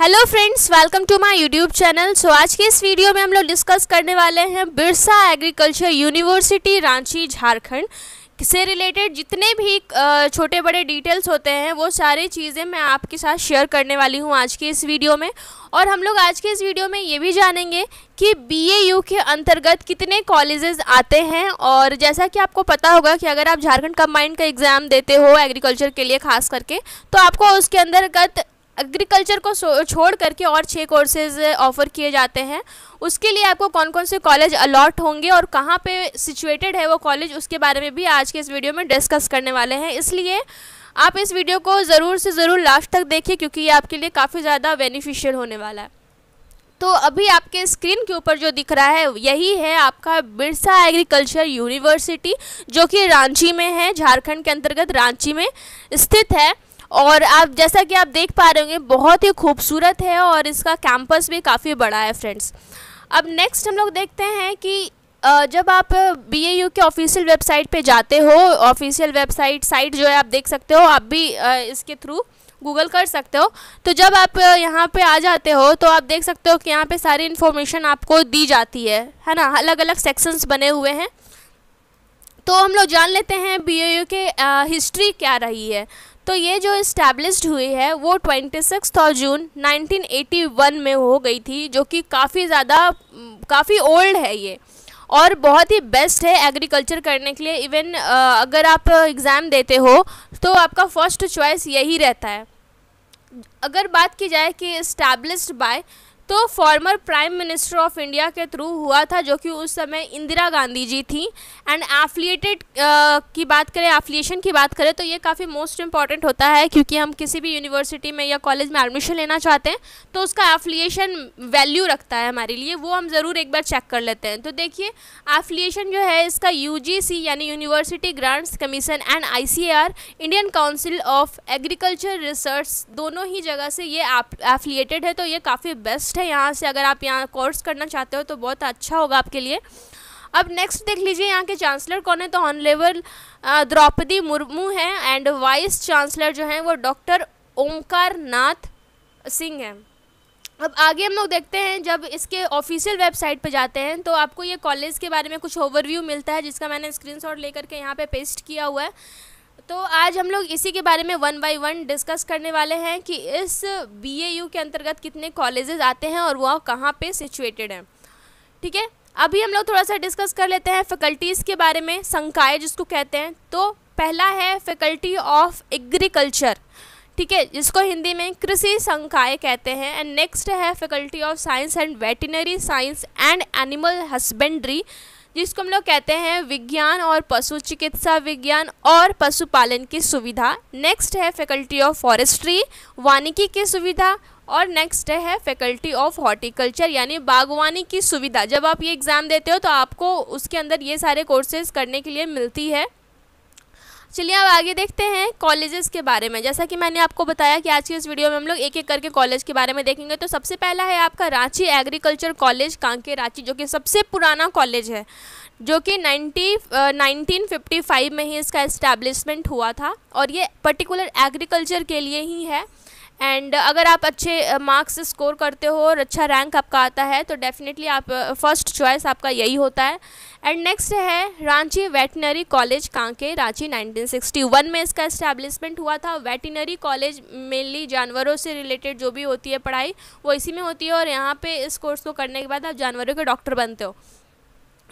hello friends welcome to my YouTube channel so आज के इस वीडियो में हम लोग डिस्कस करने वाले हैं बिरसा एग्रीकल्चर यूनिवर्सिटी रांची झारखंड से रिलेटेड जितने भी छोटे बड़े डिटेल्स होते हैं वो सारी चीज़ें मैं आपके साथ शेयर करने वाली हूँ आज के इस वीडियो में और हम लोग आज के इस वीडियो में ये भी जानेंगे कि बी के अंतर्गत कितने कॉलेजेस आते हैं और जैसा कि आपको पता होगा कि अगर आप झारखंड कम्बाइंड का एग्ज़ाम देते हो एग्रीकल्चर के लिए खास करके तो आपको उसके अंतर्गत एग्रीकल्चर को छोड़ करके और छः कोर्सेज ऑफ़र किए जाते हैं उसके लिए आपको कौन कौन से कॉलेज अलॉट होंगे और कहाँ पे सिचुएटेड है वो कॉलेज उसके बारे में भी आज के इस वीडियो में डिस्कस करने वाले हैं इसलिए आप इस वीडियो को ज़रूर से ज़रूर लास्ट तक देखिए क्योंकि ये आपके लिए काफ़ी ज़्यादा बेनिफिशियल होने वाला है तो अभी आपके स्क्रीन के ऊपर जो दिख रहा है यही है आपका बिरसा एग्रीकल्चर यूनिवर्सिटी जो कि रांची में है झारखंड के अंतर्गत रांची में स्थित है और आप जैसा कि आप देख पा रहे होंगे बहुत ही खूबसूरत है और इसका कैंपस भी काफ़ी बड़ा है फ्रेंड्स अब नेक्स्ट हम लोग देखते हैं कि जब आप बी यू के ऑफिशियल वेबसाइट पे जाते हो ऑफिशियल वेबसाइट साइट जो है आप देख सकते हो आप भी इसके थ्रू गूगल कर सकते हो तो जब आप यहाँ पे आ जाते हो तो आप देख सकते हो कि यहाँ पे सारी इन्फॉर्मेशन आपको दी जाती है है ना अलग अलग सेक्शंस बने हुए हैं तो हम लोग जान लेते हैं बी के हिस्ट्री क्या रही है तो ये जो इस्टेब्लिश हुई है वो ट्वेंटी सिक्स जून 1981 में हो गई थी जो कि काफ़ी ज़्यादा काफ़ी ओल्ड है ये और बहुत ही बेस्ट है एग्रीकल्चर करने के लिए इवन अगर आप एग्ज़ाम देते हो तो आपका फर्स्ट चॉइस यही रहता है अगर बात की जाए कि इस्टेब्लिश बाय तो former prime minister of India के थ्रू हुआ था जो कि उस समय इंदिरा गांधी जी थी एंड एफिलिएटेड की बात करें एफिलिएशन की बात करें तो ये काफ़ी मोस्ट इंपॉर्टेंट होता है क्योंकि हम किसी भी यूनिवर्सिटी में या कॉलेज में एडमिशन लेना चाहते हैं तो उसका एफिलिएशन वैल्यू रखता है हमारे लिए वो हम ज़रूर एक बार चेक कर लेते हैं तो देखिए एफिलिएशन जो है इसका यू यानी university grants commission and I Indian council of agriculture research दोनों ही जगह से ये एफिलिएटेड है तो ये काफ़ी बेस्ट बेस्ट है यहाँ से अगर आप यहाँ कोर्स करना चाहते हो तो बहुत अच्छा होगा आपके लिए अब नेक्स्ट देख लीजिए यहाँ के चांसलर कौन है तो ऑनरेबल द्रौपदी मुर्मू हैं एंड वाइस चांसलर जो हैं वो डॉक्टर ओंकार नाथ सिंह हैं अब आगे हम लोग देखते हैं जब इसके ऑफिशियल वेबसाइट पर जाते हैं तो आपको ये कॉलेज के बारे में कुछ ओवरव्यू मिलता है जिसका मैंने स्क्रीनशॉट लेकर के यहाँ पे पेस्ट किया हुआ है तो आज हम लोग इसी के बारे में वन बाय वन डिस्कस करने वाले हैं कि इस बीएयू के अंतर्गत कितने कॉलेजेस आते हैं और वह कहाँ पे सिचुएटेड हैं ठीक है अभी हम लोग थोड़ा सा डिस्कस कर लेते हैं फैकल्टीज़ के बारे में संकाय जिसको कहते हैं तो पहला है फैकल्टी ऑफ एग्रीकल्चर ठीक है जिसको हिंदी में कृषि संकाय कहते हैं एंड नेक्स्ट है faculty of science and veterinary science and animal husbandry जिसको हम लोग कहते हैं विज्ञान और पशु चिकित्सा विज्ञान और पशुपालन की सुविधा नेक्स्ट है फैकल्टी ऑफ फॉरेस्ट्री वानिकी की सुविधा और नेक्स्ट है फैकल्टी ऑफ हॉर्टिकल्चर यानी बागवानी की सुविधा जब आप ये एग्ज़ाम देते हो तो आपको उसके अंदर ये सारे कोर्सेज करने के लिए मिलती है चलिए अब आगे देखते हैं कॉलेजेस के बारे में जैसा कि मैंने आपको बताया कि आज की इस वीडियो में हम लोग एक एक करके कॉलेज के बारे में देखेंगे तो सबसे पहला है आपका रांची एग्रीकल्चर कॉलेज कांके रांची जो कि सबसे पुराना कॉलेज है जो कि 90 1955 में ही इसका इस्टेब्लिशमेंट हुआ था और ये पर्टिकुलर एग्रीकल्चर के लिए ही है एंड uh, अगर आप अच्छे मार्क्स uh, स्कोर करते हो और अच्छा रैंक आपका आता है तो डेफिनेटली आप फर्स्ट uh, चॉइस आपका यही होता है एंड नेक्स्ट है रांची वेटनरी कॉलेज कांके रांची 1961 में इसका इस्टेब्लिशमेंट हुआ था वेटनरी कॉलेज मेनली जानवरों से रिलेटेड जो भी होती है पढ़ाई वो इसी में होती है और यहाँ पर इस कोर्स को करने के बाद आप जानवरों के डॉक्टर बनते हो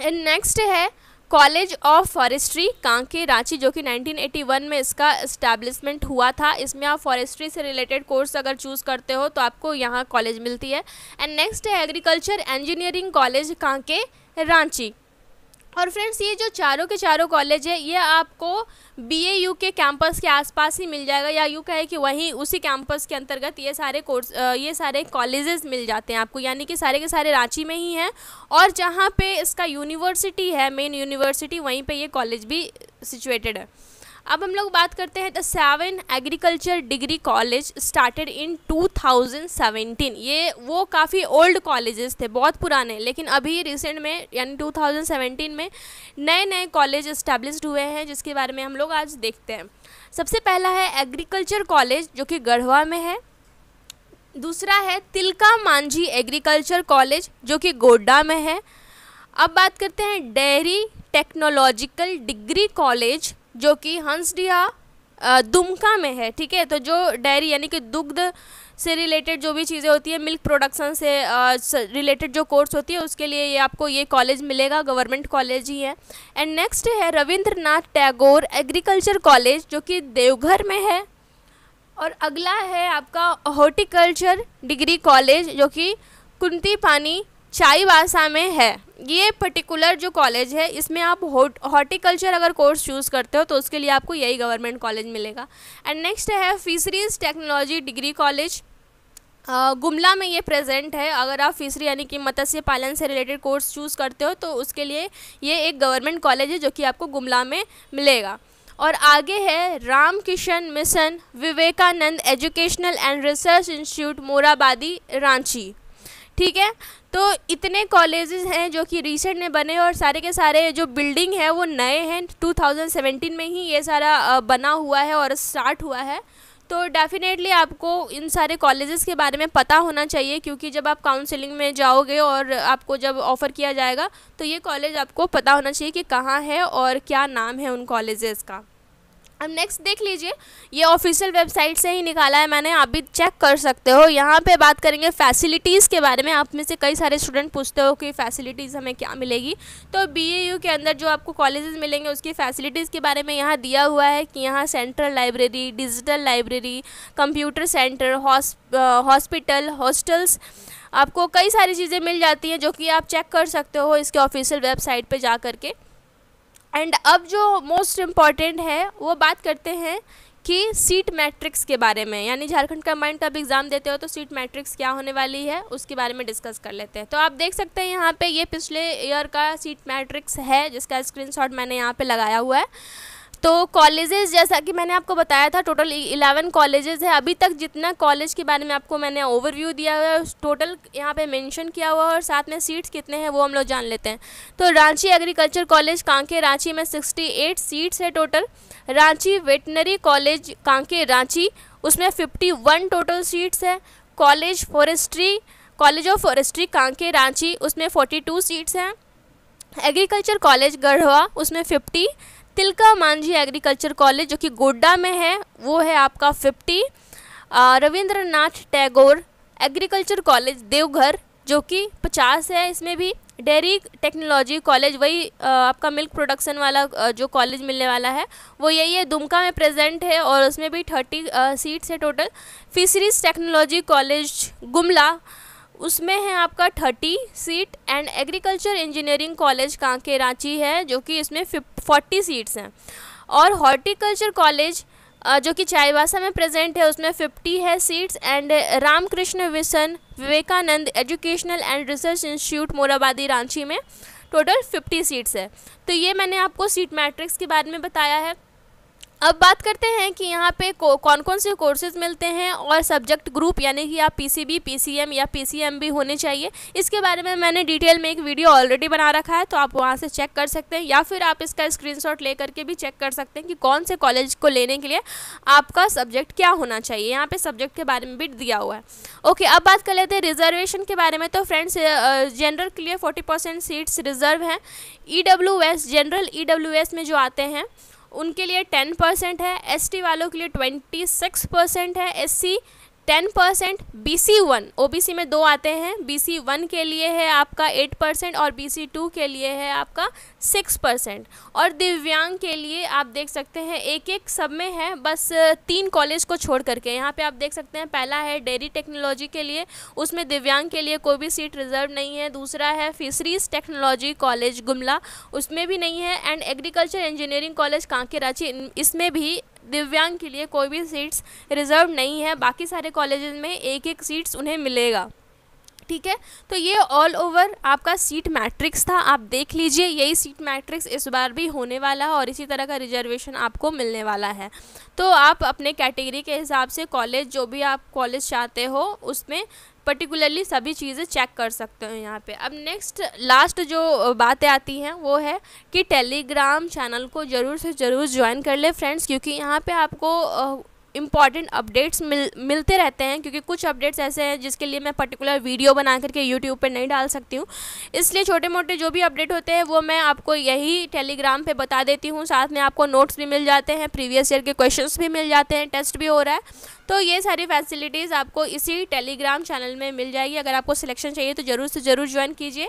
एंड नेक्स्ट है college of forestry Kanke Ranchi जो कि 1981 में इसका इस्टेब्लिशमेंट हुआ था इसमें आप फॉरेस्ट्री से रिलेटेड कोर्स अगर चूज़ करते हो तो आपको यहाँ कॉलेज मिलती है एंड नेक्स्ट है agriculture engineering college Kanke Ranchi और फ्रेंड्स ये जो चारों के चारों कॉलेज है ये आपको बी के कैंपस के आसपास ही मिल जाएगा या यूँ कहे कि वहीं उसी कैंपस के अंतर्गत ये सारे कोर्स ये सारे कॉलेजेस मिल जाते हैं आपको यानी कि सारे के सारे रांची में ही हैं और जहाँ पे इसका यूनिवर्सिटी है मेन यूनिवर्सिटी वहीं पे ये कॉलेज भी सिचुएटेड है अब हम लोग बात करते हैं the seven agriculture degree college started in 2017 ये वो काफ़ी ओल्ड कॉलेजेस थे बहुत पुराने लेकिन अभी रिसेंट में यानी 2017 में नए नए कॉलेज इस्टेब्लिश हुए हैं जिसके बारे में हम लोग आज देखते हैं सबसे पहला है एग्रीकल्चर कॉलेज जो कि गढ़वा में है दूसरा है तिलका मांझी एग्रीकल्चर कॉलेज जो कि गोड्डा में है अब बात करते हैं डेयरी टेक्नोलॉजिकल डिग्री कॉलेज जो कि हंसडिया दुमका में है ठीक है तो जो डेयरी यानी कि दुग्ध से रिलेटेड जो भी चीज़ें होती है मिल्क प्रोडक्शन से रिलेटेड जो कोर्स होती है उसके लिए ये आपको ये कॉलेज मिलेगा गवर्नमेंट कॉलेज ही है एंड नेक्स्ट है रविंद्रनाथ टैगोर एग्रीकल्चर कॉलेज जो कि देवघर में है और अगला है आपका हॉर्टिकल्चर डिग्री कॉलेज जो कि कुंती पानी चाईबासा में है ये पर्टिकुलर जो कॉलेज है इसमें आप हॉर्टिकल्चर अगर कोर्स चूज़ करते हो तो उसके लिए आपको यही गवर्नमेंट कॉलेज मिलेगा एंड नेक्स्ट है fisheries technology degree college Gumla में ये प्रेजेंट है अगर आप फिशरी यानी कि मत्स्य पालन से रिलेटेड कोर्स चूज़ करते हो तो उसके लिए ये एक गवर्नमेंट कॉलेज है जो कि आपको गुमला में मिलेगा और आगे है Ram Kishan mission Vivekananda educational and research institute Morabadi Ranchi ठीक है तो इतने कॉलेजेस हैं जो कि रिसेंट में बने और सारे के सारे जो बिल्डिंग है वो नए हैं 2017 में ही ये सारा बना हुआ है और स्टार्ट हुआ है तो डेफ़िनेटली आपको इन सारे कॉलेजेस के बारे में पता होना चाहिए क्योंकि जब आप काउंसलिंग में जाओगे और आपको जब ऑफ़र किया जाएगा तो ये कॉलेज आपको पता होना चाहिए कि कहाँ है और क्या नाम है उन कॉलेजेस का अब नेक्स्ट देख लीजिए ये ऑफिशियल वेबसाइट से ही निकाला है मैंने आप भी चेक कर सकते हो यहाँ पे बात करेंगे फैसिलिटीज़ के बारे में आप में से कई सारे स्टूडेंट पूछते हो कि फ़ैसिलिटीज़ हमें क्या मिलेगी तो बीएयू के अंदर जो आपको कॉलेजेस मिलेंगे उसकी फ़ैसिलिटीज़ के बारे में यहाँ दिया हुआ है कि यहाँ central library digital library computer center hospital hostels आपको कई सारी चीज़ें मिल जाती हैं जो कि आप चेक कर सकते हो इसके ऑफिशियल वेबसाइट पर जा करके एंड अब जो मोस्ट इम्पॉर्टेंट है वो बात करते हैं कि सीट मैट्रिक्स के बारे में यानी झारखंड का का अब एग्ज़ाम देते हो तो सीट मैट्रिक्स क्या होने वाली है उसके बारे में डिस्कस कर लेते हैं तो आप देख सकते हैं यहाँ पे ये पिछले ईयर का सीट मैट्रिक्स है जिसका स्क्रीनशॉट मैंने यहाँ पे लगाया हुआ है तो कॉलेजेस जैसा कि मैंने आपको बताया था टोटल इलेवन कॉलेजेस है अभी तक जितना कॉलेज के बारे में आपको मैंने ओवरव्यू दिया हुआ है टोटल यहाँ पे मेंशन किया हुआ है और साथ में सीट्स कितने हैं वो हम लोग जान लेते हैं तो रांची एग्रीकल्चर कॉलेज कांके रांची में सिक्सटी एट सीट्स है total Ranchi veterinary college Kanke Ranchi उसमें फिफ्टी वन टोटल सीट्स है college forestry college of forestry Kanke Ranchi उसमें फोर्टी टू सीट्स हैं एग्रीकल्चर कॉलेज गढ़वा उसमें fifty Tilka Manjhi agriculture college जो कि गोड्डा में है वो है आपका fifty Rabindranath Tagore agriculture college Deoghar जो कि पचास है इसमें भी डेयरी टेक्नोलॉजी कॉलेज वही आपका मिल्क प्रोडक्शन वाला जो कॉलेज मिलने वाला है वो यही है दुमका में प्रेजेंट है और उसमें भी थर्टी सीट्स है total fisheries technology college Gumla उसमें है आपका thirty seat and agriculture engineering college Kanke Ranchi है जो कि इसमें फोर्टी सीट्स हैं और हॉर्टिकल्चर कॉलेज जो कि चाईबासा में प्रेजेंट है उसमें 50 है seats and Ramakrishna mission Vivekananda educational and research institute Morabadi Ranchi में टोटल 50 सीट्स है तो ये मैंने आपको सीट मैट्रिक्स के बारे में बताया है अब बात करते हैं कि यहाँ पे कौन कौन से कोर्सेज मिलते हैं और सब्जेक्ट ग्रुप यानी कि आप पीसीबी, पीसीएम या पीसीएम भी होने चाहिए इसके बारे में मैंने डिटेल में एक वीडियो ऑलरेडी बना रखा है तो आप वहाँ से चेक कर सकते हैं या फिर आप इसका स्क्रीनशॉट ले करके भी चेक कर सकते हैं कि कौन से कॉलेज को लेने के लिए आपका सब्जेक्ट क्या होना चाहिए यहाँ पर सब्जेक्ट के बारे में भी दिया हुआ है ओके अब बात कर लेते हैं रिजर्वेशन के बारे में तो फ्रेंड्स जनरल के लिए फोर्टी सीट्स रिजर्व हैं ई जनरल ई में जो आते हैं उनके लिए टेन परसेंट है एसटी वालों के लिए ट्वेंटी सिक्स परसेंट है SC ten percent B C one O B C में दो आते हैं बी सी वन के लिए है आपका एट परसेंट और बी सी टू के लिए है आपका सिक्स परसेंट और दिव्यांग के लिए आप देख सकते हैं एक एक सब में है बस तीन कॉलेज को छोड़ करके यहाँ पे आप देख सकते हैं पहला है डेयरी टेक्नोलॉजी के लिए उसमें दिव्यांग के लिए कोई भी सीट रिजर्व नहीं है दूसरा है फिशरीज टेक्नोलॉजी कॉलेज गुमला उसमें भी नहीं है and agriculture engineering college Kanke Ranchi इसमें भी दिव्यांग के लिए कोई भी सीट्स रिज़र्व नहीं है बाकी सारे कॉलेज में एक एक सीट्स उन्हें मिलेगा ठीक है तो ये ऑल ओवर आपका सीट मैट्रिक्स था आप देख लीजिए यही सीट मैट्रिक्स इस बार भी होने वाला है और इसी तरह का रिजर्वेशन आपको मिलने वाला है तो आप अपने कैटेगरी के हिसाब से कॉलेज जो भी आप कॉलेज चाहते हो उसमें पर्टिकुलरली सभी चीज़ें चेक कर सकते हो यहाँ पे अब नेक्स्ट लास्ट जो बातें आती हैं वो है कि टेलीग्राम चैनल को ज़रूर से ज़रूर ज्वाइन कर ले फ्रेंड्स क्योंकि यहाँ पे आपको इम्पॉर्टेंट अपडेट्स मिल मिलते रहते हैं क्योंकि कुछ अपडेट्स ऐसे हैं जिसके लिए मैं पर्टिकुलर वीडियो बना करके यूट्यूब पर नहीं डाल सकती हूँ इसलिए छोटे मोटे जो भी अपडेट होते हैं वो मैं आपको यही टेलीग्राम पर बता देती हूँ साथ में आपको नोट्स भी मिल जाते हैं प्रीवियस ईयर के क्वेश्चन भी मिल जाते हैं टेस्ट भी हो रहा है तो ये सारी फैसिलिटीज़ आपको इसी टेलीग्राम चैनल में मिल जाएगी अगर आपको सिलेक्शन चाहिए तो ज़रूर से ज़रूर ज्वाइन कीजिए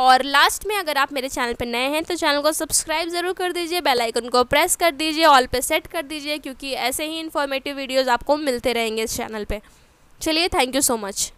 और लास्ट में अगर आप मेरे चैनल पर नए हैं तो चैनल को सब्सक्राइब ज़रूर कर दीजिए बेलाइकन को प्रेस कर दीजिए ऑल पर सेट कर दीजिए क्योंकि ऐसे ही इन्फॉर्मेटिव वीडियोज़ आपको मिलते रहेंगे इस चैनल पर चलिए थैंक यू सो मच